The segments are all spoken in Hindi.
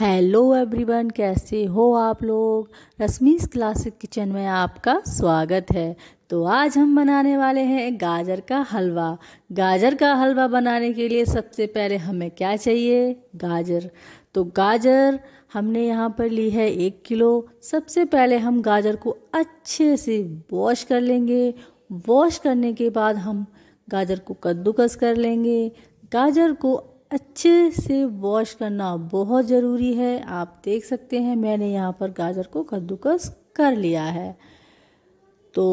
हेलो एवरीवन कैसे हो आप लोग रश्मीस क्लासिक किचन में आपका स्वागत है तो आज हम बनाने वाले हैं गाजर का हलवा गाजर का हलवा बनाने के लिए सबसे पहले हमें क्या चाहिए गाजर तो गाजर हमने यहाँ पर ली है एक किलो सबसे पहले हम गाजर को अच्छे से वॉश कर लेंगे वॉश करने के बाद हम गाजर को कद्दूकस कर लेंगे गाजर को अच्छे से वॉश करना बहुत ज़रूरी है आप देख सकते हैं मैंने यहाँ पर गाजर को कद्दूकस कर लिया है तो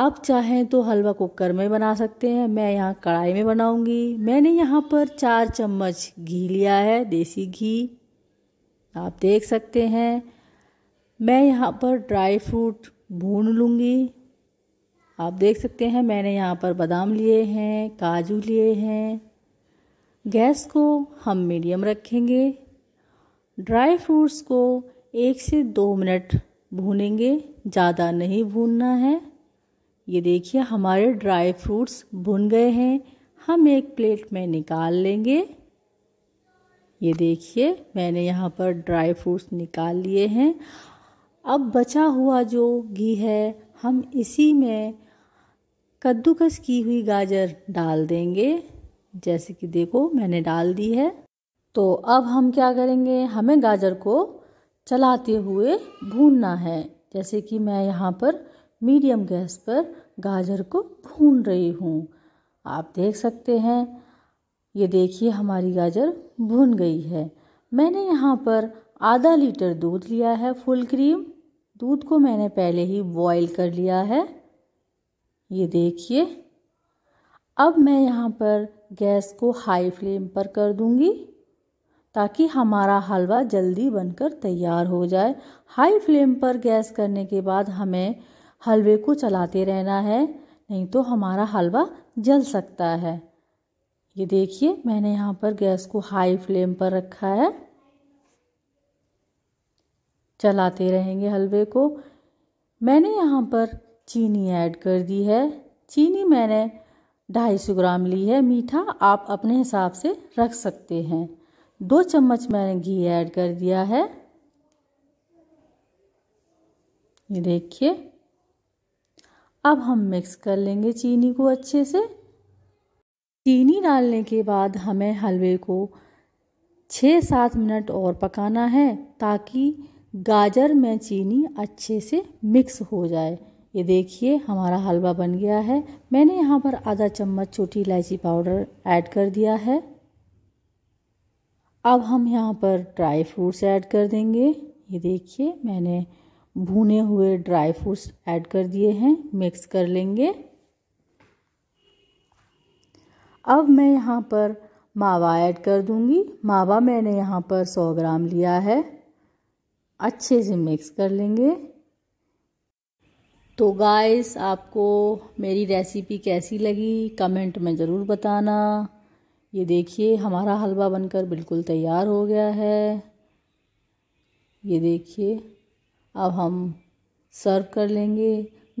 आप चाहें तो हलवा कुकर में बना सकते हैं मैं यहाँ कढ़ाई में बनाऊंगी मैंने यहाँ पर चार चम्मच घी लिया है देसी घी आप देख सकते हैं मैं यहाँ पर ड्राई फ्रूट भून लूँगी आप देख सकते हैं मैंने यहाँ पर बादाम लिए हैं काजू लिए हैं गैस को हम मीडियम रखेंगे ड्राई फ्रूट्स को एक से दो मिनट भूनेंगे ज़्यादा नहीं भूनना है ये देखिए हमारे ड्राई फ्रूट्स भुन गए हैं हम एक प्लेट में निकाल लेंगे ये देखिए मैंने यहाँ पर ड्राई फ्रूट्स निकाल लिए हैं अब बचा हुआ जो घी है हम इसी में कद्दूकस की हुई गाजर डाल देंगे जैसे कि देखो मैंने डाल दी है तो अब हम क्या करेंगे हमें गाजर को चलाते हुए भूनना है जैसे कि मैं यहाँ पर मीडियम गैस पर गाजर को भून रही हूँ आप देख सकते हैं ये देखिए हमारी गाजर भून गई है मैंने यहाँ पर आधा लीटर दूध लिया है फुल क्रीम दूध को मैंने पहले ही बॉईल कर लिया है ये देखिए अब मैं यहाँ पर गैस को हाई फ्लेम पर कर दूँगी ताकि हमारा हलवा जल्दी बनकर तैयार हो जाए हाई फ्लेम पर गैस करने के बाद हमें हलवे को चलाते रहना है नहीं तो हमारा हलवा जल सकता है ये देखिए मैंने यहाँ पर गैस को हाई फ्लेम पर रखा है चलाते रहेंगे हलवे को मैंने यहाँ पर चीनी ऐड कर दी है चीनी मैंने ढाई सौ ग्राम ली है मीठा आप अपने हिसाब से रख सकते हैं दो चम्मच मैंने घी ऐड कर दिया है ये देखिए अब हम मिक्स कर लेंगे चीनी को अच्छे से चीनी डालने के बाद हमें हलवे को छः सात मिनट और पकाना है ताकि गाजर में चीनी अच्छे से मिक्स हो जाए ये देखिए हमारा हलवा बन गया है मैंने यहाँ पर आधा चम्मच छोटी इलायची पाउडर ऐड कर दिया है अब हम यहाँ पर ड्राई फ्रूट्स ऐड कर देंगे ये देखिए मैंने भुने हुए ड्राई फ्रूट्स ऐड कर दिए हैं मिक्स कर लेंगे अब मैं यहाँ पर मावा ऐड कर दूंगी मावा मैंने यहाँ पर 100 ग्राम लिया है अच्छे से मिक्स कर लेंगे तो गाइस आपको मेरी रेसिपी कैसी लगी कमेंट में ज़रूर बताना ये देखिए हमारा हलवा बनकर बिल्कुल तैयार हो गया है ये देखिए अब हम सर्व कर लेंगे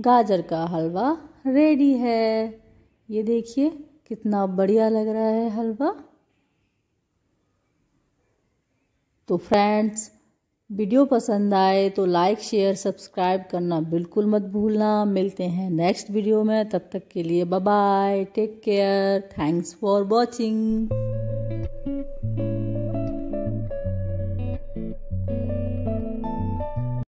गाजर का हलवा रेडी है ये देखिए कितना बढ़िया लग रहा है हलवा तो फ्रेंड्स वीडियो पसंद आए तो लाइक शेयर सब्सक्राइब करना बिल्कुल मत भूलना मिलते हैं नेक्स्ट वीडियो में तब तक के लिए bye take care thanks for watching